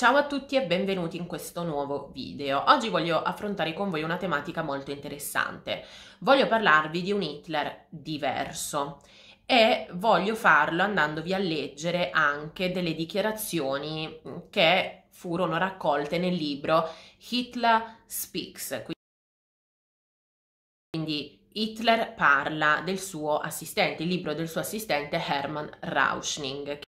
Ciao a tutti e benvenuti in questo nuovo video. Oggi voglio affrontare con voi una tematica molto interessante. Voglio parlarvi di un Hitler diverso e voglio farlo andandovi a leggere anche delle dichiarazioni che furono raccolte nel libro Hitler Speaks. Quindi Hitler parla del suo assistente, il libro del suo assistente Hermann Rauschning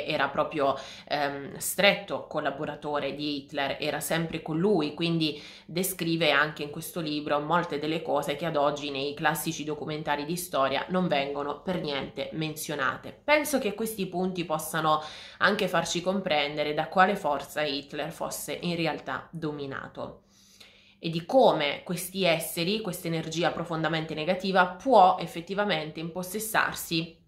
perché era proprio ehm, stretto collaboratore di Hitler, era sempre con lui, quindi descrive anche in questo libro molte delle cose che ad oggi nei classici documentari di storia non vengono per niente menzionate. Penso che questi punti possano anche farci comprendere da quale forza Hitler fosse in realtà dominato e di come questi esseri, questa energia profondamente negativa, può effettivamente impossessarsi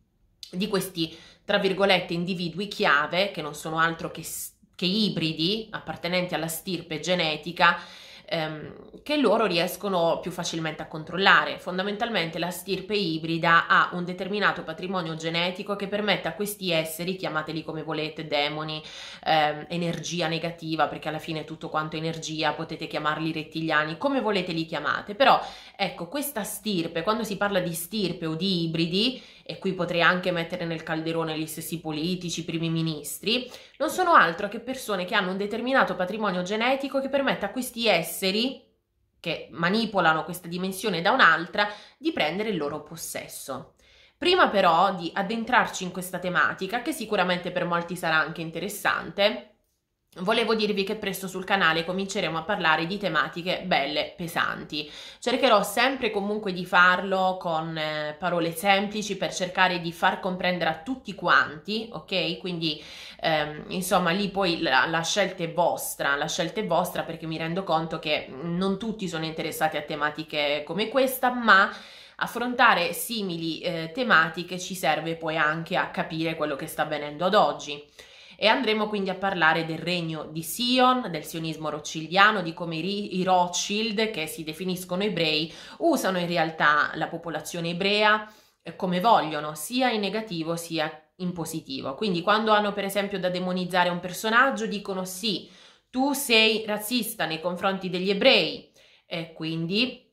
di questi tra virgolette, individui chiave, che non sono altro che, che ibridi appartenenti alla stirpe genetica ehm, che loro riescono più facilmente a controllare. Fondamentalmente la stirpe ibrida ha un determinato patrimonio genetico che permette a questi esseri, chiamateli come volete, demoni, ehm, energia negativa, perché alla fine tutto quanto è energia, potete chiamarli rettiliani, come volete li chiamate, però ecco questa stirpe, quando si parla di stirpe o di ibridi, e qui potrei anche mettere nel calderone gli stessi politici, primi ministri, non sono altro che persone che hanno un determinato patrimonio genetico che permette a questi esseri esseri che manipolano questa dimensione da un'altra di prendere il loro possesso. Prima però di addentrarci in questa tematica, che sicuramente per molti sarà anche interessante, Volevo dirvi che presto sul canale cominceremo a parlare di tematiche belle pesanti. Cercherò sempre comunque di farlo con eh, parole semplici per cercare di far comprendere a tutti quanti, ok? Quindi ehm, insomma lì poi la, la, scelta è vostra, la scelta è vostra perché mi rendo conto che non tutti sono interessati a tematiche come questa, ma affrontare simili eh, tematiche ci serve poi anche a capire quello che sta avvenendo ad oggi e andremo quindi a parlare del regno di Sion, del sionismo roccigliano, di come i Rothschild, che si definiscono ebrei, usano in realtà la popolazione ebrea eh, come vogliono, sia in negativo sia in positivo. Quindi quando hanno per esempio da demonizzare un personaggio dicono sì, tu sei razzista nei confronti degli ebrei, e quindi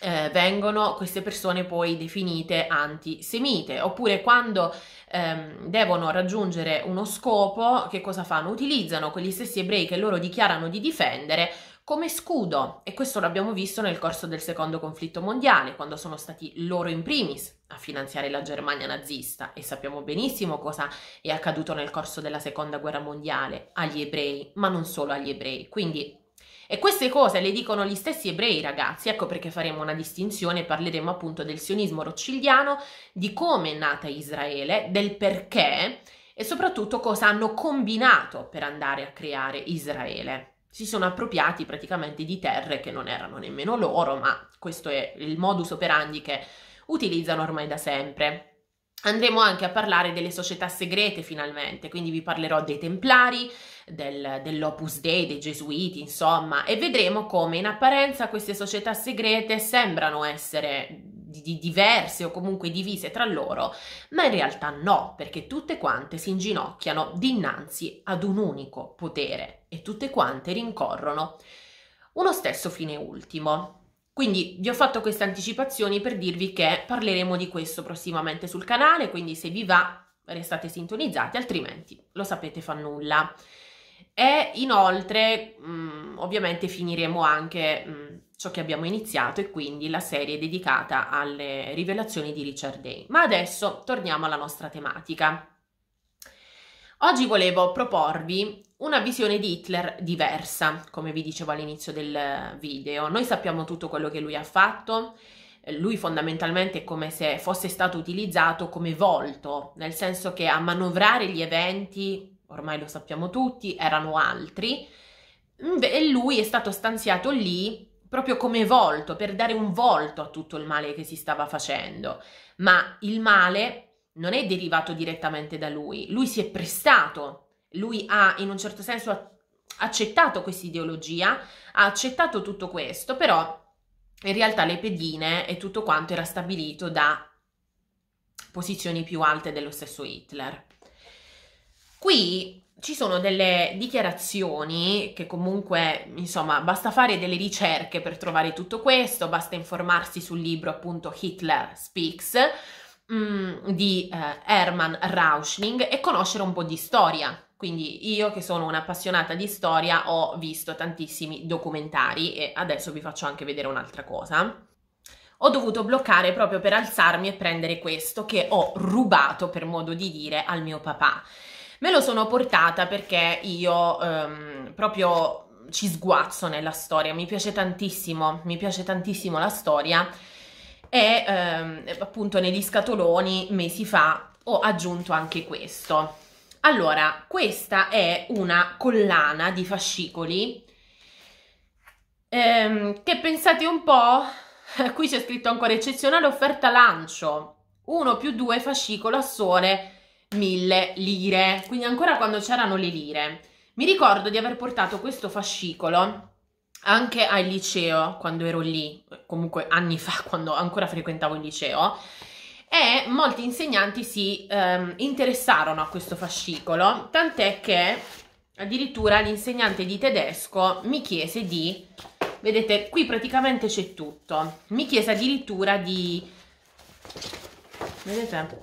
eh, vengono queste persone poi definite antisemite oppure quando ehm, devono raggiungere uno scopo che cosa fanno? Utilizzano quegli stessi ebrei che loro dichiarano di difendere come scudo e questo l'abbiamo visto nel corso del secondo conflitto mondiale quando sono stati loro in primis a finanziare la Germania nazista e sappiamo benissimo cosa è accaduto nel corso della seconda guerra mondiale agli ebrei ma non solo agli ebrei quindi e queste cose le dicono gli stessi ebrei ragazzi, ecco perché faremo una distinzione, parleremo appunto del sionismo roccigliano, di come è nata Israele, del perché e soprattutto cosa hanno combinato per andare a creare Israele si sono appropriati praticamente di terre che non erano nemmeno loro, ma questo è il modus operandi che utilizzano ormai da sempre. Andremo anche a parlare delle società segrete finalmente, quindi vi parlerò dei Templari, del, dell'Opus Dei, dei Gesuiti, insomma, e vedremo come in apparenza queste società segrete sembrano essere di, diverse o comunque divise tra loro, ma in realtà no, perché tutte quante si inginocchiano dinanzi ad un unico potere e tutte quante rincorrono uno stesso fine ultimo, quindi vi ho fatto queste anticipazioni per dirvi che parleremo di questo prossimamente sul canale, quindi se vi va restate sintonizzati, altrimenti lo sapete fa nulla. E inoltre mh, mm, ovviamente finiremo anche mh, mm, ciò che abbiamo iniziato e quindi la serie dedicata alle rivelazioni di Richard Day. Ma adesso torniamo alla nostra tematica. Oggi volevo proporvi una visione di Hitler diversa, come vi dicevo all'inizio del video. Noi sappiamo tutto quello che lui ha fatto, lui fondamentalmente è come se fosse stato utilizzato come volto, nel senso che a manovrare gli eventi, ormai lo sappiamo tutti, erano altri, e lui è stato stanziato lì proprio come volto, per dare un volto a tutto il male che si stava facendo. Ma il male non è derivato direttamente da lui, lui si è prestato, lui ha in un certo senso accettato questa ideologia, ha accettato tutto questo, però in realtà le pedine e tutto quanto era stabilito da posizioni più alte dello stesso Hitler. Qui ci sono delle dichiarazioni che comunque, insomma, basta fare delle ricerche per trovare tutto questo, basta informarsi sul libro appunto Hitler Speaks Mm, di eh, Hermann Rauschning e conoscere un po' di storia. Quindi io che sono un'appassionata di storia ho visto tantissimi documentari e adesso vi faccio anche vedere un'altra cosa. Ho dovuto bloccare proprio per alzarmi e prendere questo che ho rubato, per modo di dire, al mio papà. Me lo sono portata perché io ehm, proprio ci sguazzo nella storia, mi piace tantissimo, mi piace tantissimo la storia e ehm, appunto negli scatoloni mesi fa ho aggiunto anche questo. Allora, questa è una collana di fascicoli ehm, che pensate un po', qui c'è scritto ancora eccezionale offerta lancio, 1 più 2 fascicolo a sole 1000 lire, quindi ancora quando c'erano le lire. Mi ricordo di aver portato questo fascicolo anche al liceo, quando ero lì, comunque anni fa, quando ancora frequentavo il liceo, e molti insegnanti si ehm, interessarono a questo fascicolo, tant'è che addirittura l'insegnante di tedesco mi chiese di, vedete qui praticamente c'è tutto, mi chiese addirittura di, vedete,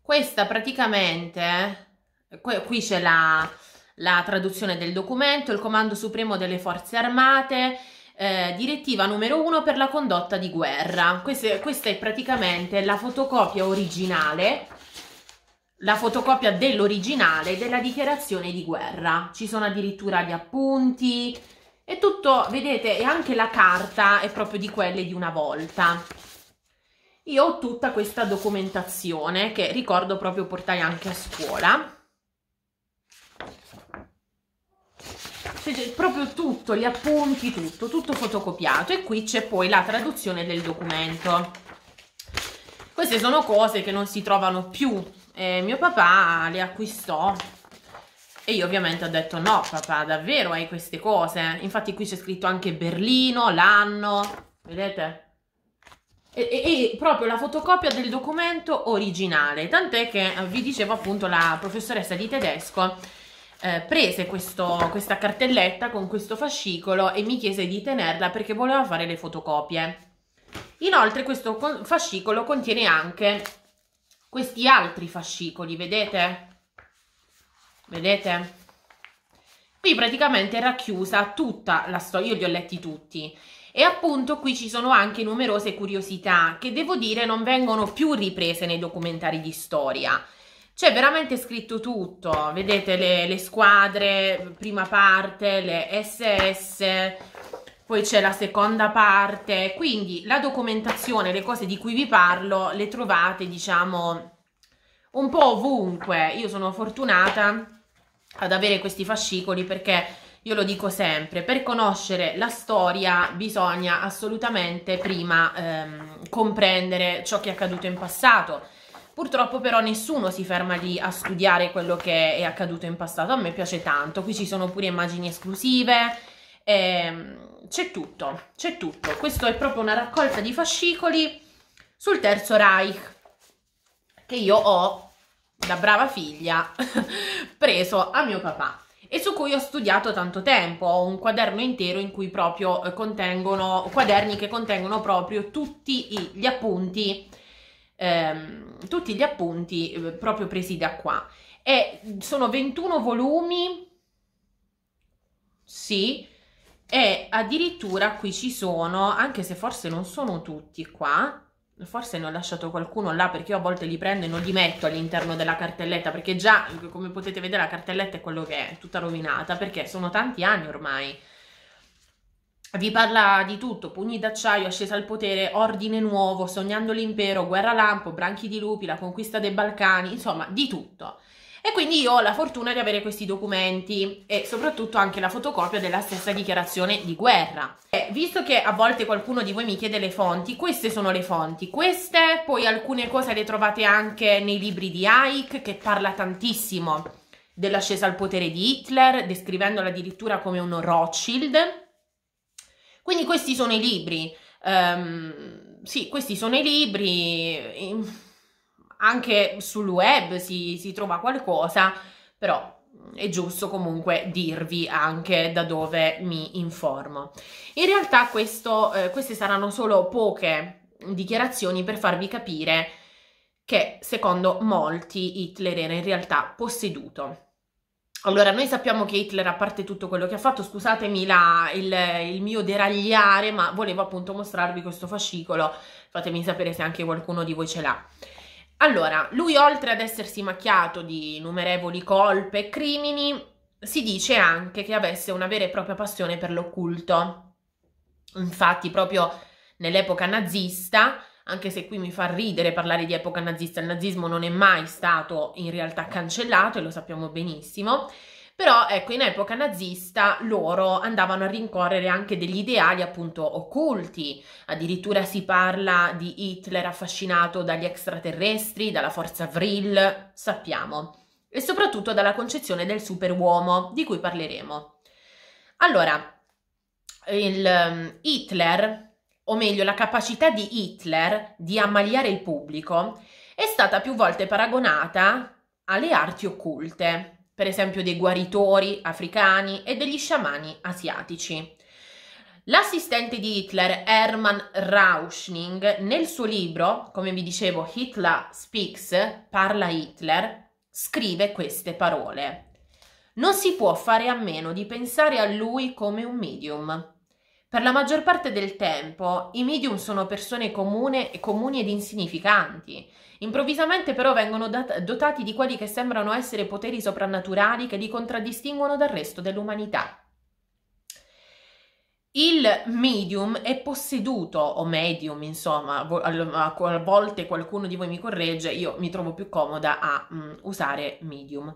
questa praticamente, qui c'è la la traduzione del documento, il Comando Supremo delle Forze Armate, eh, direttiva numero 1 per la condotta di guerra. Questa, questa è praticamente la fotocopia originale, la fotocopia dell'originale della dichiarazione di guerra. Ci sono addirittura gli appunti e tutto, vedete, e anche la carta è proprio di quelle di una volta. Io ho tutta questa documentazione che ricordo proprio portai anche a scuola cioè, proprio tutto, gli appunti, tutto, tutto fotocopiato e qui c'è poi la traduzione del documento. Queste sono cose che non si trovano più, eh, mio papà le acquistò e io ovviamente ho detto no papà davvero hai queste cose? Infatti qui c'è scritto anche Berlino, l'anno, vedete? E, e, e, proprio la fotocopia del documento originale, tant'è che eh, vi dicevo appunto la professoressa di tedesco eh, prese questo, questa cartelletta con questo fascicolo e mi chiese di tenerla perché voleva fare le fotocopie. Inoltre questo fascicolo contiene anche questi altri fascicoli, vedete? Vedete? Qui praticamente è racchiusa tutta la storia, io li ho letti tutti. E appunto qui ci sono anche numerose curiosità che devo dire non vengono più riprese nei documentari di storia. C'è cioè, veramente scritto tutto, vedete le, le squadre, prima parte, le SS, poi c'è la seconda parte, quindi la documentazione, le cose di cui vi parlo, le trovate diciamo un po' ovunque. Io sono fortunata ad avere questi fascicoli perché io lo dico sempre, per conoscere la storia bisogna assolutamente prima ehm, comprendere ciò che è accaduto in passato Purtroppo però nessuno si ferma lì a studiare quello che è accaduto in passato, a me piace tanto, qui ci sono pure immagini esclusive, ehm, c'è tutto, c'è tutto. Questo è proprio una raccolta di fascicoli sul Terzo Reich, che io ho, da brava figlia, preso a mio papà e su cui ho studiato tanto tempo. Ho un quaderno intero in cui proprio eh, contengono, quaderni che contengono proprio tutti gli appunti ehm, tutti gli appunti eh, proprio presi da qua. E sono 21 volumi, sì, e addirittura qui ci sono, anche se forse non sono tutti qua, forse ne ho lasciato qualcuno là perché io a volte li prendo e non li metto all'interno della cartelletta perché già come potete vedere la cartelletta è quello che è, tutta rovinata perché sono tanti anni ormai vi parla di tutto, pugni d'acciaio, ascesa al potere, ordine nuovo, sognando l'impero, guerra lampo, branchi di lupi, la conquista dei Balcani, insomma di tutto. E quindi io ho la fortuna di avere questi documenti e soprattutto anche la fotocopia della stessa dichiarazione di guerra. E visto che a volte qualcuno di voi mi chiede le fonti, queste sono le fonti. Queste, poi alcune cose le trovate anche nei libri di Hayek che parla tantissimo dell'ascesa al potere di Hitler, descrivendola addirittura come un Rothschild quindi questi sono i libri. Um, sì, questi sono i libri. Anche sul web si, si trova qualcosa, però è giusto comunque dirvi anche da dove mi informo. In realtà questo, eh, queste saranno solo poche dichiarazioni per farvi capire che secondo molti Hitler era in realtà posseduto. Allora, noi sappiamo che Hitler, a parte tutto quello che ha fatto, scusatemi la, il, il, mio deragliare, ma volevo appunto mostrarvi questo fascicolo, fatemi sapere se anche qualcuno di voi ce l'ha. Allora, lui oltre ad essersi macchiato di innumerevoli colpe e crimini, si dice anche che avesse una vera e propria passione per l'occulto. Infatti, proprio nell'epoca nazista, anche se qui mi fa ridere parlare di epoca nazista, il nazismo non è mai stato in realtà cancellato e lo sappiamo benissimo. Però ecco, in epoca nazista loro andavano a rincorrere anche degli ideali appunto occulti, addirittura si parla di Hitler affascinato dagli extraterrestri, dalla forza Vril, sappiamo, e soprattutto dalla concezione del superuomo, di cui parleremo. Allora, il, ehm, Hitler o meglio la capacità di Hitler di ammaliare il pubblico, è stata più volte paragonata alle arti occulte, per esempio dei guaritori africani e degli sciamani asiatici. L'assistente di Hitler, Hermann Rauschning, nel suo libro, come vi dicevo, Hitler Speaks, parla Hitler, scrive queste parole. Non si può fare a meno di pensare a lui come un medium, per la maggior parte del tempo i medium sono persone comune, comuni ed insignificanti. Improvvisamente però vengono dat- dotati di quelli che sembrano essere poteri soprannaturali che li contraddistinguono dal resto dell'umanità. Il medium è posseduto, o medium, insomma, a volte qualcuno di voi mi corregge, io mi trovo più comoda a mh, mm, usare medium.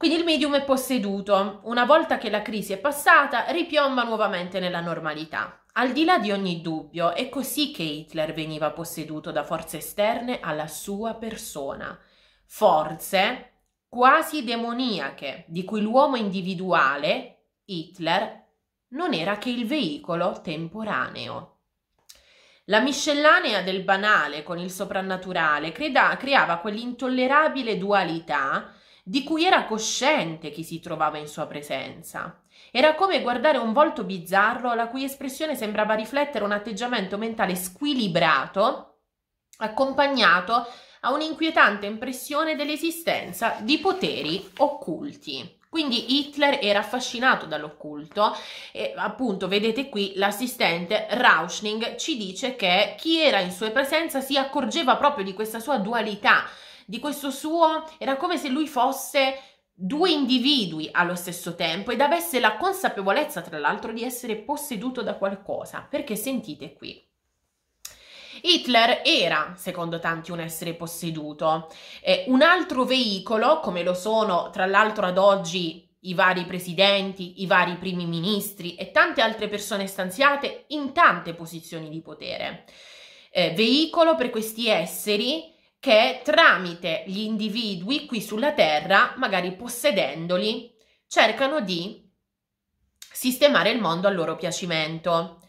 Quindi il medium è posseduto. Una volta che la crisi è passata, ripiomba nuovamente nella normalità. Al di là di ogni dubbio, è così che Hitler veniva posseduto da forze esterne alla sua persona. Forze quasi demoniache, di cui l'uomo individuale, Hitler, non era che il veicolo temporaneo. La miscellanea del banale con il soprannaturale crea- creava quell'intollerabile dualità di cui era cosciente chi si trovava in sua presenza. Era come guardare un volto bizzarro la cui espressione sembrava riflettere un atteggiamento mentale squilibrato, accompagnato a un'inquietante impressione dell'esistenza di poteri occulti. Quindi Hitler era affascinato dall'occulto e appunto vedete qui l'assistente Rauschning ci dice che chi era in sua presenza si accorgeva proprio di questa sua dualità di questo suo, era come se lui fosse due individui allo stesso tempo ed avesse la consapevolezza, tra l'altro, di essere posseduto da qualcosa, perché sentite qui. Hitler era, secondo tanti, un essere posseduto. Eh, un altro veicolo, come lo sono tra l'altro ad oggi i vari presidenti, i vari primi ministri e tante altre persone stanziate in tante posizioni di potere. Eh, veicolo per questi esseri che tramite gli individui qui sulla Terra, magari possedendoli, cercano di sistemare il mondo a loro piacimento.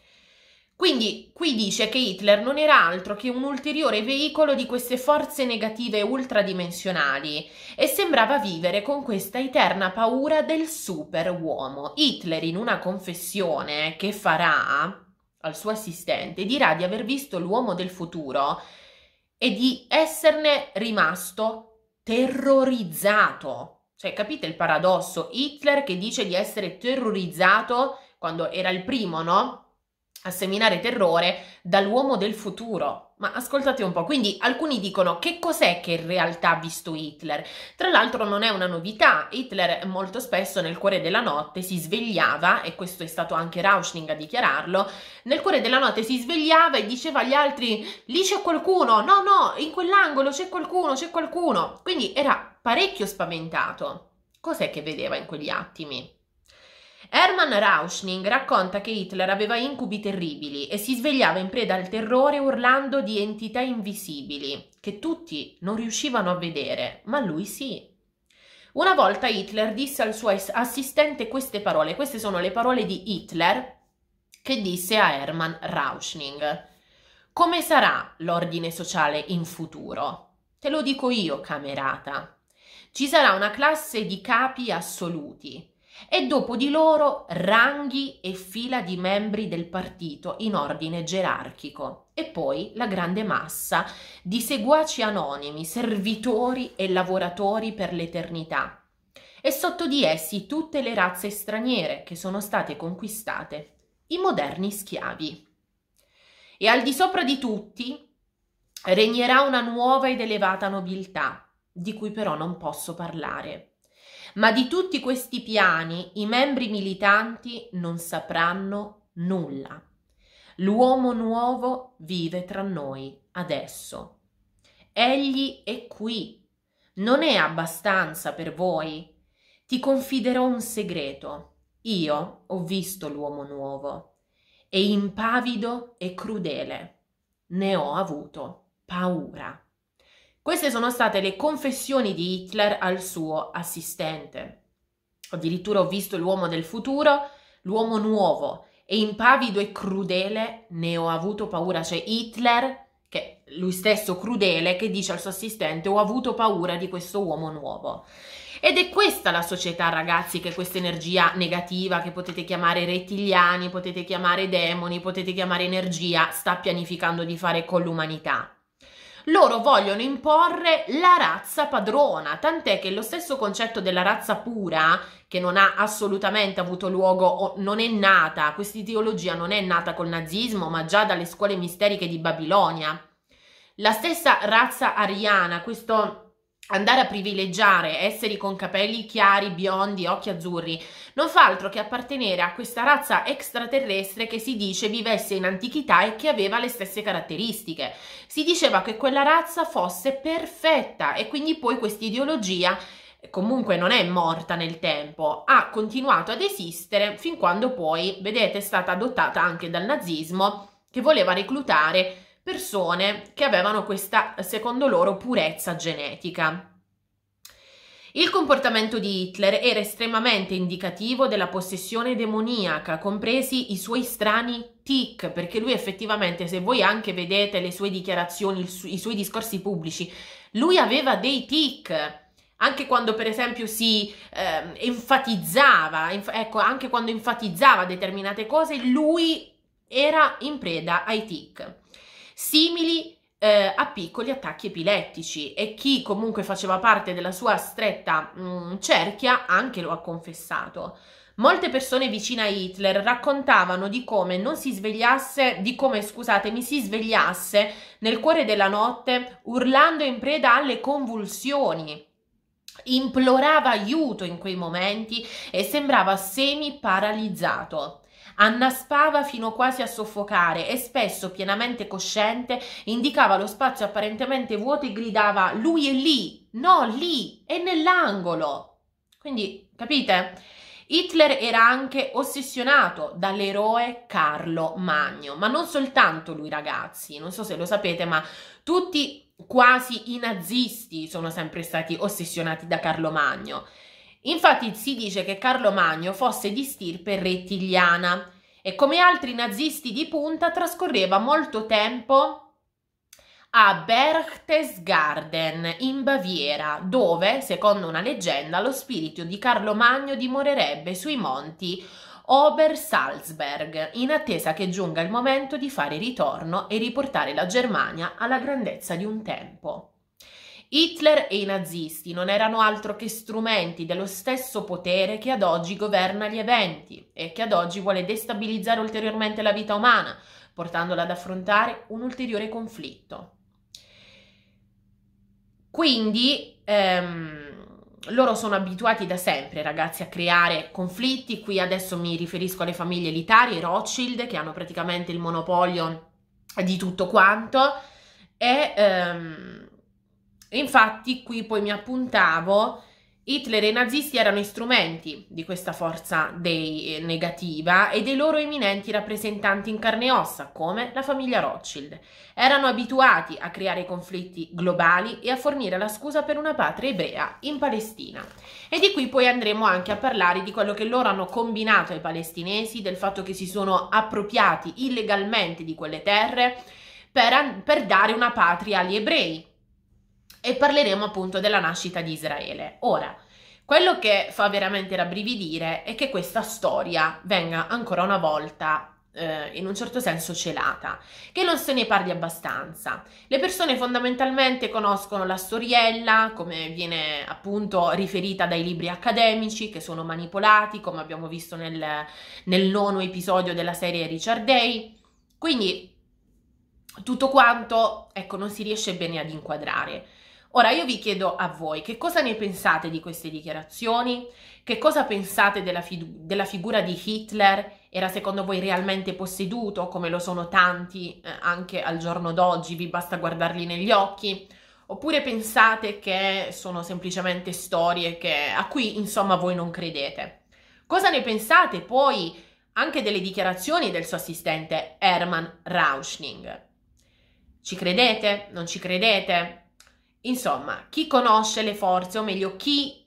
Quindi qui dice che Hitler non era altro che un ulteriore veicolo di queste forze negative ultradimensionali e sembrava vivere con questa eterna paura del super uomo. Hitler in una confessione che farà al suo assistente dirà di aver visto l'uomo del futuro e di esserne rimasto terrorizzato. Cioè, capite il paradosso? Hitler che dice di essere terrorizzato quando era il primo, no? A seminare terrore dall'uomo del futuro. Ma ascoltate un po', quindi alcuni dicono che cos'è che in realtà ha visto Hitler? Tra l'altro non è una novità, Hitler molto spesso nel cuore della notte si svegliava, e questo è stato anche Rauschning a dichiararlo, nel cuore della notte si svegliava e diceva agli altri lì c'è qualcuno, no no, in quell'angolo c'è qualcuno, c'è qualcuno. Quindi era parecchio spaventato. Cos'è che vedeva in quegli attimi? Hermann Rauschning racconta che Hitler aveva incubi terribili e si svegliava in preda al terrore urlando di entità invisibili, che tutti non riuscivano a vedere, ma lui sì. Una volta Hitler disse al suo assistente queste parole, queste sono le parole di Hitler che disse a Hermann Rauschning. Come sarà l'ordine sociale in futuro? Te lo dico io, camerata. Ci sarà una classe di capi assoluti, e dopo di loro ranghi e fila di membri del partito in ordine gerarchico e poi la grande massa di seguaci anonimi, servitori e lavoratori per l'eternità e sotto di essi tutte le razze straniere che sono state conquistate, i moderni schiavi. E al di sopra di tutti regnerà una nuova ed elevata nobiltà, di cui però non posso parlare ma di tutti questi piani i membri militanti non sapranno nulla. L'uomo nuovo vive tra noi adesso. Egli è qui. Non è abbastanza per voi. Ti confiderò un segreto. Io ho visto l'uomo nuovo. È impavido e crudele. Ne ho avuto paura. Queste sono state le confessioni di Hitler al suo assistente. Addirittura ho visto l'uomo del futuro, l'uomo nuovo e impavido e crudele, ne ho avuto paura. C'è cioè, Hitler, che è lui stesso crudele, che dice al suo assistente ho avuto paura di questo uomo nuovo. Ed è questa la società, ragazzi, che questa energia negativa, che potete chiamare rettiliani, potete chiamare demoni, potete chiamare energia, sta pianificando di fare con l'umanità loro vogliono imporre la razza padrona, tant'è che lo stesso concetto della razza pura, che non ha assolutamente avuto luogo, non è nata, questa ideologia non è nata col nazismo, ma già dalle scuole misteriche di Babilonia. La stessa razza ariana, questo andare a privilegiare esseri con capelli chiari, biondi, occhi azzurri, non fa altro che appartenere a questa razza extraterrestre che si dice vivesse in antichità e che aveva le stesse caratteristiche. Si diceva che quella razza fosse perfetta e quindi poi questa ideologia comunque non è morta nel tempo, ha continuato ad esistere fin quando poi, vedete, è stata adottata anche dal nazismo che voleva reclutare persone che avevano questa, secondo loro, purezza genetica. Il comportamento di Hitler era estremamente indicativo della possessione demoniaca, compresi i suoi strani tic, perché lui effettivamente, se voi anche vedete le sue dichiarazioni, su- i suoi discorsi pubblici, lui aveva dei tic. Anche quando, per esempio, si eh, enfatizzava, enf- ecco, anche quando enfatizzava determinate cose, lui era in preda ai tic simili eh, a piccoli attacchi epilettici e chi comunque faceva parte della sua stretta mh, mm, cerchia anche lo ha confessato. Molte persone vicine a Hitler raccontavano di come non si svegliasse, di come, scusatemi, si svegliasse nel cuore della notte urlando in preda alle convulsioni. Implorava aiuto in quei momenti e sembrava semi paralizzato. Annaspava fino quasi a soffocare e spesso, pienamente cosciente, indicava lo spazio apparentemente vuoto e gridava lui è lì, no lì, è nell'angolo. Quindi, capite? Hitler era anche ossessionato dall'eroe Carlo Magno, ma non soltanto lui ragazzi, non so se lo sapete, ma tutti quasi i nazisti sono sempre stati ossessionati da Carlo Magno. Infatti si dice che Carlo Magno fosse di stirpe rettiliana e come altri nazisti di punta trascorreva molto tempo a Berchtesgaden in Baviera, dove, secondo una leggenda, lo spirito di Carlo Magno dimorerebbe sui monti Obersalzberg in attesa che giunga il momento di fare ritorno e riportare la Germania alla grandezza di un tempo. Hitler e i nazisti non erano altro che strumenti dello stesso potere che ad oggi governa gli eventi e che ad oggi vuole destabilizzare ulteriormente la vita umana, portandola ad affrontare un ulteriore conflitto. Quindi ehm, loro sono abituati da sempre, ragazzi, a creare conflitti. Qui adesso mi riferisco alle famiglie elitarie, Rothschild, che hanno praticamente il monopolio di tutto quanto. E ehm, e infatti qui poi mi appuntavo, Hitler e i nazisti erano strumenti di questa forza dei, eh, negativa e dei loro eminenti rappresentanti in carne e ossa, come la famiglia Rothschild. Erano abituati a creare conflitti globali e a fornire la scusa per una patria ebrea in Palestina. E di qui poi andremo anche a parlare di quello che loro hanno combinato ai palestinesi, del fatto che si sono appropriati illegalmente di quelle terre per, per dare una patria agli ebrei, e parleremo appunto della nascita di Israele. Ora, quello che fa veramente rabbrividire è che questa storia venga ancora una volta eh, in un certo senso celata, che non se ne parli abbastanza. Le persone fondamentalmente conoscono la storiella, come viene appunto riferita dai libri accademici che sono manipolati, come abbiamo visto nel, nel nono episodio della serie Richard Day. Quindi tutto quanto, ecco, non si riesce bene ad inquadrare. Ora io vi chiedo a voi che cosa ne pensate di queste dichiarazioni, che cosa pensate della, fidu- della figura di Hitler, era secondo voi realmente posseduto come lo sono tanti eh, anche al giorno d'oggi, vi basta guardarli negli occhi? Oppure pensate che sono semplicemente storie che, a cui insomma voi non credete? Cosa ne pensate poi anche delle dichiarazioni del suo assistente Hermann Rauschning? Ci credete? Non ci credete? Insomma, chi conosce le forze, o meglio, chi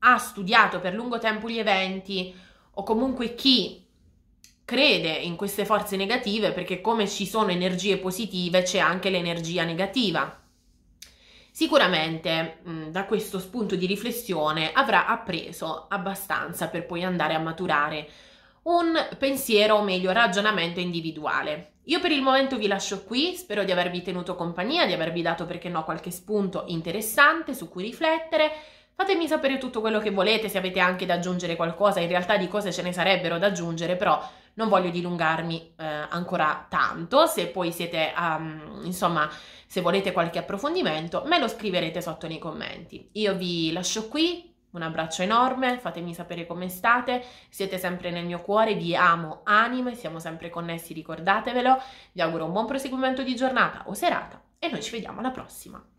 ha studiato per lungo tempo gli eventi, o comunque chi crede in queste forze negative, perché come ci sono energie positive c'è anche l'energia negativa. Sicuramente mm, da questo spunto di riflessione avrà appreso abbastanza per poi andare a maturare un pensiero o meglio ragionamento individuale. Io per il momento vi lascio qui, spero di avervi tenuto compagnia, di avervi dato, perché no, qualche spunto interessante su cui riflettere. Fatemi sapere tutto quello che volete, se avete anche da aggiungere qualcosa, in realtà di cose ce ne sarebbero da aggiungere, però non voglio dilungarmi eh, ancora tanto, se poi siete, um, insomma, se volete qualche approfondimento, me lo scriverete sotto nei commenti. Io vi lascio qui, un abbraccio enorme, fatemi sapere come state, siete sempre nel mio cuore, vi amo anime, siamo sempre connessi, ricordatevelo. Vi auguro un buon proseguimento di giornata o serata e noi ci vediamo alla prossima.